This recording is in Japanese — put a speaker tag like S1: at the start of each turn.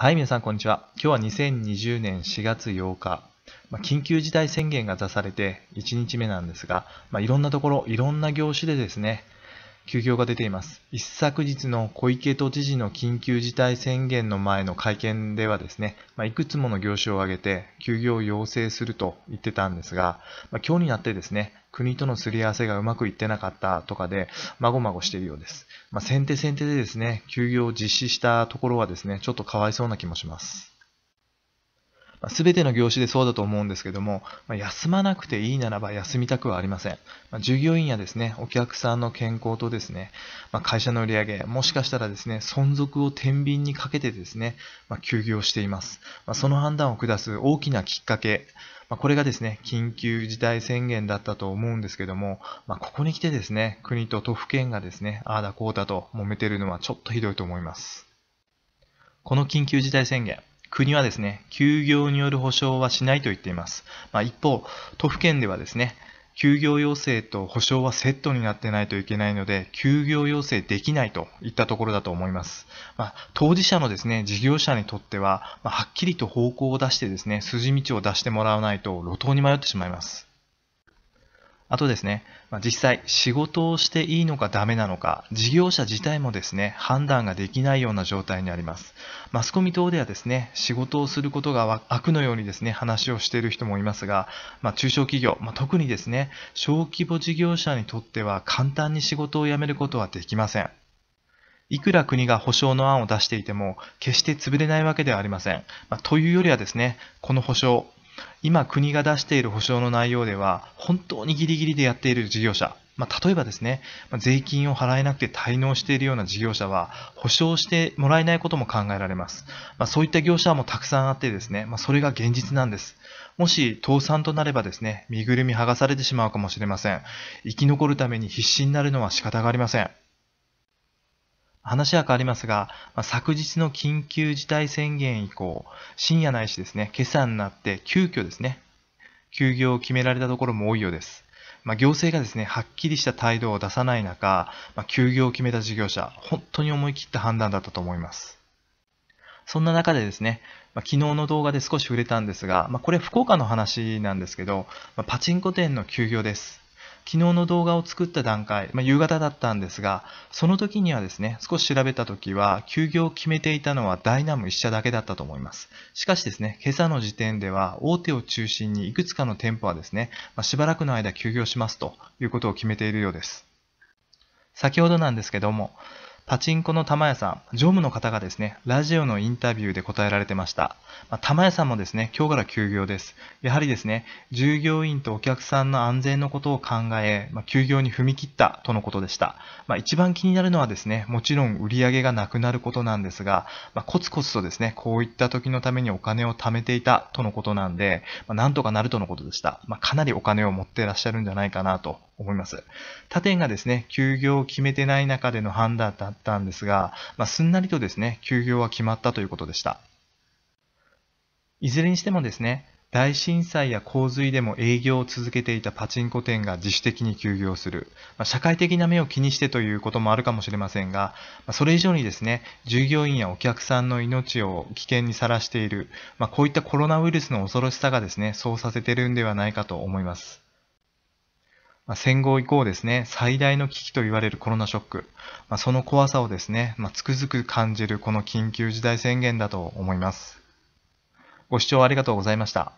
S1: はい、皆さん、こんにちは。今日は2020年4月8日、まあ、緊急事態宣言が出されて1日目なんですが、まあ、いろんなところ、いろんな業種でですね、休業が出ています。一昨日の小池都知事の緊急事態宣言の前の会見ではですね、まあ、いくつもの業種を挙げて休業を要請すると言ってたんですが、まあ、今日になってですね、国とのすり合わせがうまくいってなかったとかで、まごまごしているようです。まあ、先手先手でですね、休業を実施したところはですね、ちょっとかわいそうな気もします。まあ、全ての業種でそうだと思うんですけども、まあ、休まなくていいならば休みたくはありません。まあ、従業員やですね、お客さんの健康とですね、ま会社の売り上げ、もしかしたらですね、存続を天秤にかけてですね、ま休業しています。まその判断を下す大きなきっかけ、まこれがですね、緊急事態宣言だったと思うんですけども、まここに来てですね、国と都府県がですね、ああだこうだと揉めてるのはちょっとひどいと思います。この緊急事態宣言、国はですね、休業による補償はしないと言っています。まあ、一方、都府県ではですね、休業要請と補償はセットになってないといけないので、休業要請できないといったところだと思います。まあ、当事者のですね、事業者にとっては、まあ、はっきりと方向を出してですね、筋道を出してもらわないと路頭に迷ってしまいます。あとですね、ま実際仕事をしていいのかダメなのか、事業者自体もですね、判断ができないような状態にあります。マスコミ等ではですね、仕事をすることが悪のようにですね、話をしている人もいますが、まあ、中小企業、まあ、特にですね、小規模事業者にとっては簡単に仕事を辞めることはできません。いくら国が保証の案を出していても、決して潰れないわけではありません。まあ、というよりはですね、この保証、今国が出している保証の内容では本当にギリギリでやっている事業者、まあ、例えばですね、ま税金を払えなくて滞納しているような事業者は保証してもらえないことも考えられます、まあ、そういった業者もたくさんあってですね、まあ、それが現実なんですもし倒産となればですね身ぐるみ剥がされてしまうかもしれません生き残るために必死になるのは仕方がありません話は変わりますが、まあ、昨日の緊急事態宣言以降、深夜ないしですね、今朝になって急遽ですね、休業を決められたところも多いようです。まあ、行政がですね、はっきりした態度を出さない中、まあ、休業を決めた事業者、本当に思い切った判断だったと思います。そんな中でですね、まあ、昨日の動画で少し触れたんですが、まこれ福岡の話なんですけど、まパチンコ店の休業です。昨日の動画を作った段階、まあ、夕方だったんですが、その時にはですね、少し調べた時は、休業を決めていたのはダイナム1社だけだったと思います。しかしですね、今朝の時点では、大手を中心にいくつかの店舗はですね、まあ、しばらくの間休業しますということを決めているようです。先ほどなんですけども、パチンコの玉屋さん、常務の方がですね、ラジオのインタビューで答えられてました。まあ、玉屋さんもですね、今日から休業です。やはりですね、従業員とお客さんの安全のことを考え、まあ、休業に踏み切ったとのことでした。まあ、一番気になるのはですね、もちろん売り上げがなくなることなんですが、まあ、コツコツとですね、こういった時のためにお金を貯めていたとのことなんで、まあ、なんとかなるとのことでした。まあ、かなりお金を持ってらっしゃるんじゃないかなと思います。他店がですね、休業を決めてない中での判断だったんですが、まあ、すんなりとですね、休業は決まったということでした。いずれにしてもですね、大震災や洪水でも営業を続けていたパチンコ店が自主的に休業する、まあ、社会的な目を気にしてということもあるかもしれませんが、まあ、それ以上にですね従業員やお客さんの命を危険にさらしている、まあ、こういったコロナウイルスの恐ろしさがですねそうさせているんではないかと思います。ま戦後以降ですね、最大の危機と言われるコロナショック、まあ、その怖さをですね、まあ、つくづく感じるこの緊急事態宣言だと思います。ご視聴ありがとうございました。